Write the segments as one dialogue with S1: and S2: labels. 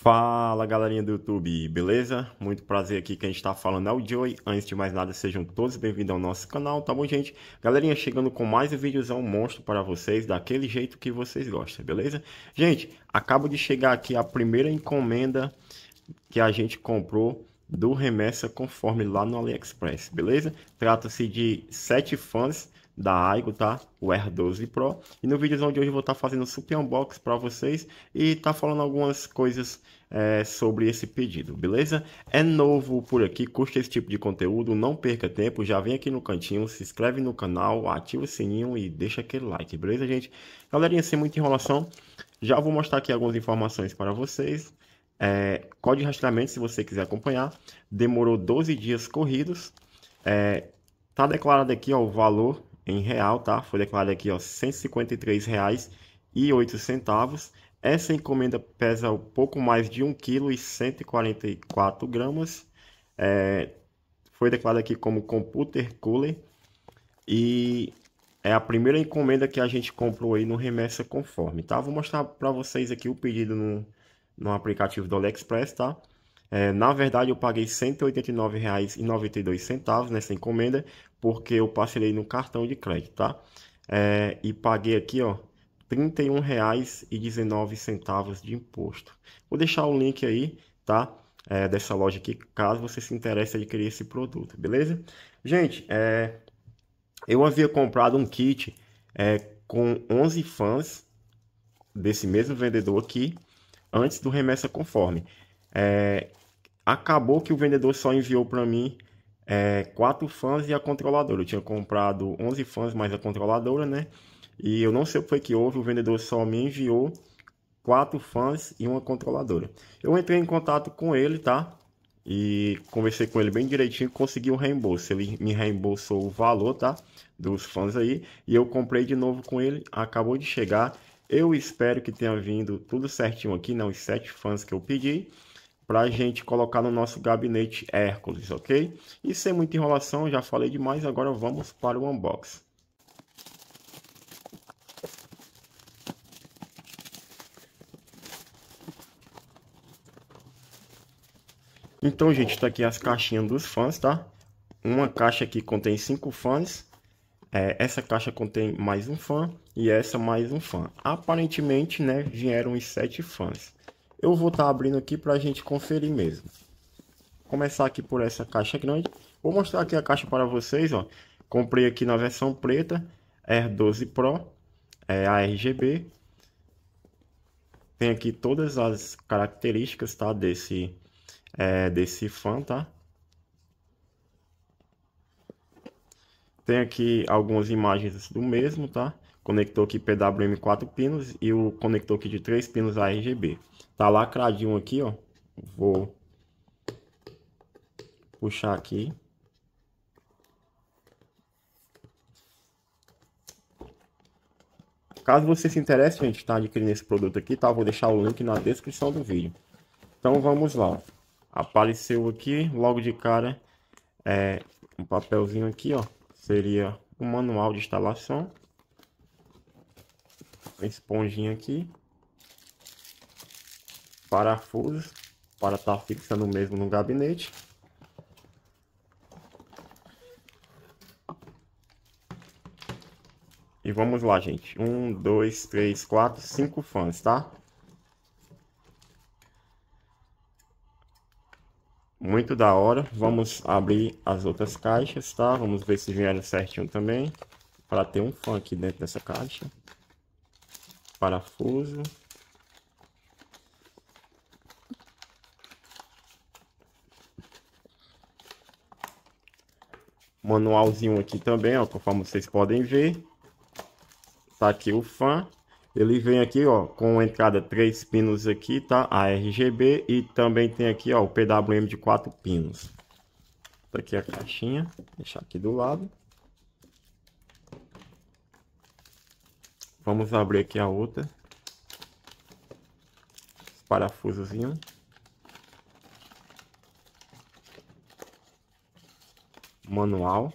S1: Fala galerinha do YouTube, beleza? Muito prazer aqui, que a gente está falando é o Joey. Antes de mais nada, sejam todos bem-vindos ao nosso canal, tá bom, gente? Galerinha, chegando com mais um vídeozão monstro para vocês, daquele jeito que vocês gostam, beleza? Gente, acabo de chegar aqui a primeira encomenda que a gente comprou do Remessa Conforme lá no AliExpress, beleza? Trata-se de sete fãs da Aigo, tá? O r 12 Pro. E no vídeo de hoje eu vou estar tá fazendo um super unboxing para vocês e tá falando algumas coisas é, sobre esse pedido, beleza? É novo por aqui, curte esse tipo de conteúdo, não perca tempo, já vem aqui no cantinho, se inscreve no canal, ativa o sininho e deixa aquele like, beleza, gente? Galerinha, sem muita enrolação, já vou mostrar aqui algumas informações para vocês. É, código de rastreamento, se você quiser acompanhar, demorou 12 dias corridos. É, tá declarado aqui ó, o valor em real, tá? Foi declarado aqui, ó, R$ 153,08. Essa encomenda pesa um pouco mais de um kg e 144 gramas. É, foi declarado aqui como computer cooler e é a primeira encomenda que a gente comprou aí no remessa conforme, tá? Vou mostrar para vocês aqui o pedido no, no aplicativo do AliExpress, tá? É, na verdade, eu paguei R$ 189,92 nessa encomenda, porque eu parcelei no cartão de crédito, tá? É, e paguei aqui, ó, R$ 31,19 de imposto. Vou deixar o link aí, tá? É, dessa loja aqui, caso você se interesse em adquirir esse produto, beleza? Gente, é, eu havia comprado um kit é, com 11 fãs desse mesmo vendedor aqui, antes do Remessa Conforme. É, acabou que o vendedor só enviou para mim é, quatro fãs e a controladora. Eu tinha comprado 11 fãs mais a controladora, né? E eu não sei o que foi que houve, o vendedor só me enviou quatro fãs e uma controladora. Eu entrei em contato com ele, tá? E conversei com ele bem direitinho, consegui o um reembolso. Ele me reembolsou o valor, tá? Dos fãs aí. E eu comprei de novo com ele, acabou de chegar. Eu espero que tenha vindo tudo certinho aqui, não né? os sete fãs que eu pedi para a gente colocar no nosso gabinete Hércules, ok? E sem muita enrolação, já falei demais, agora vamos para o unboxing. Então, gente, está aqui as caixinhas dos fãs, tá? Uma caixa aqui contém cinco fãs, é, essa caixa contém mais um fã e essa mais um fã. Aparentemente, né, vieram os sete fãs. Eu vou estar tá abrindo aqui para a gente conferir mesmo. Começar aqui por essa caixa grande. Vou mostrar aqui a caixa para vocês, ó. Comprei aqui na versão preta, R12 Pro, é a RGB. Tem aqui todas as características, tá? Desse, é, desse fan, tá? Tem aqui algumas imagens do mesmo, tá? conector aqui PWM 4 pinos e o conector aqui de 3 pinos ARGB. Tá lacradinho aqui, ó. Vou puxar aqui. Caso você se interesse, gente, tá adquirindo esse produto aqui, tá? Vou deixar o link na descrição do vídeo. Então vamos lá. Apareceu aqui, logo de cara, é, um papelzinho aqui, ó. Seria o um manual de instalação a esponjinha aqui. Parafusos para estar tá fixando mesmo no gabinete. E vamos lá, gente. Um, dois, três, quatro, cinco fãs, tá? Muito da hora. Vamos abrir as outras caixas, tá? Vamos ver se vieram certinho também. Para ter um fã aqui dentro dessa caixa parafuso. Manualzinho aqui também, ó, conforme vocês podem ver. Tá aqui o fan. Ele vem aqui, ó, com entrada três pinos aqui, tá? A RGB e também tem aqui, ó, o PWM de quatro pinos. Tá aqui a caixinha, deixar aqui do lado. Vamos abrir aqui a outra. Parafusozinho. Manual.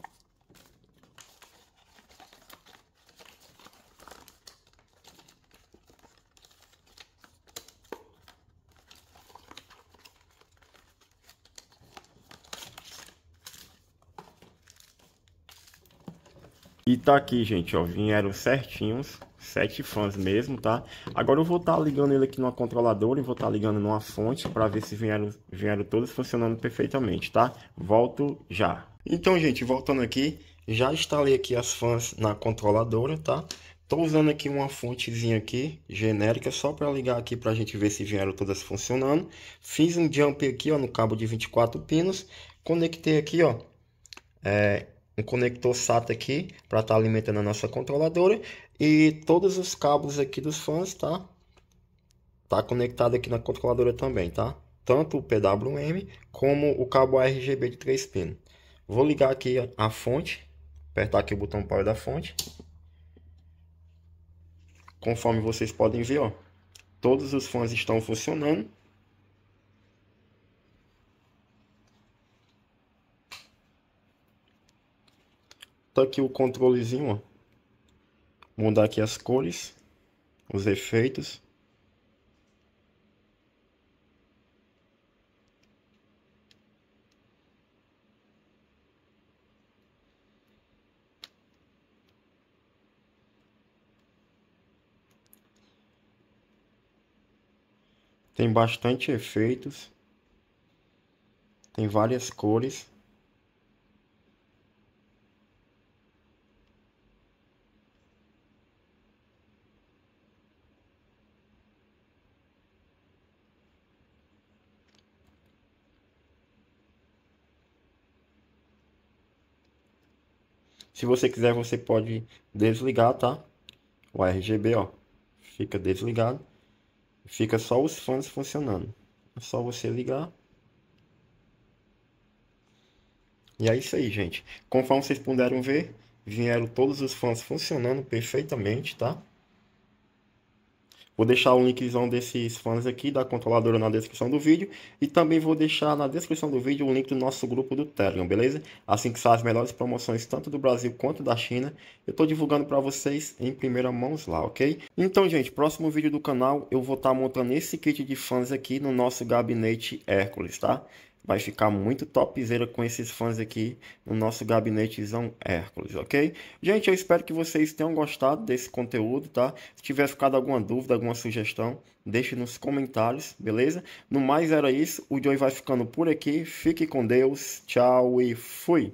S1: E tá aqui, gente, ó, vieram certinhos 7 fãs mesmo, tá? Agora eu vou estar tá ligando ele aqui numa controladora e vou estar tá ligando numa fonte para ver se vieram, vieram todas funcionando perfeitamente, tá? Volto já. Então, gente, voltando aqui, já instalei aqui as fãs na controladora, tá? Tô usando aqui uma fontezinha aqui, genérica, só para ligar aqui para a gente ver se vieram todas funcionando. Fiz um jump aqui, ó, no cabo de 24 pinos. Conectei aqui, ó, é, um conector SATA aqui para estar tá alimentando a nossa controladora e todos os cabos aqui dos fãs, tá? Tá conectado aqui na controladora também, tá? Tanto o PWM como o cabo RGB de 3 pin. Vou ligar aqui a fonte, apertar aqui o botão power da fonte. Conforme vocês podem ver, ó, todos os fãs estão funcionando. Tá aqui o controlezinho, ó mudar aqui as cores, os efeitos. Tem bastante efeitos. Tem várias cores. Se você quiser, você pode desligar, tá? O RGB, ó, fica desligado. Fica só os fãs funcionando. É só você ligar. E é isso aí, gente. Conforme vocês puderam ver, vieram todos os fãs funcionando perfeitamente, tá? Vou deixar o linkzão desses fãs aqui da controladora na descrição do vídeo e também vou deixar na descrição do vídeo o link do nosso grupo do Telegram, beleza? Assim que saem as melhores promoções tanto do Brasil quanto da China, eu estou divulgando para vocês em primeira mão lá, ok? Então, gente, próximo vídeo do canal eu vou estar tá montando esse kit de fãs aqui no nosso gabinete Hércules, tá? Vai ficar muito topzera com esses fãs aqui no nosso gabinetezão Hércules, ok? Gente, eu espero que vocês tenham gostado desse conteúdo, tá? Se tiver ficado alguma dúvida, alguma sugestão, deixe nos comentários, beleza? No mais era isso, o Joy vai ficando por aqui. Fique com Deus, tchau e fui!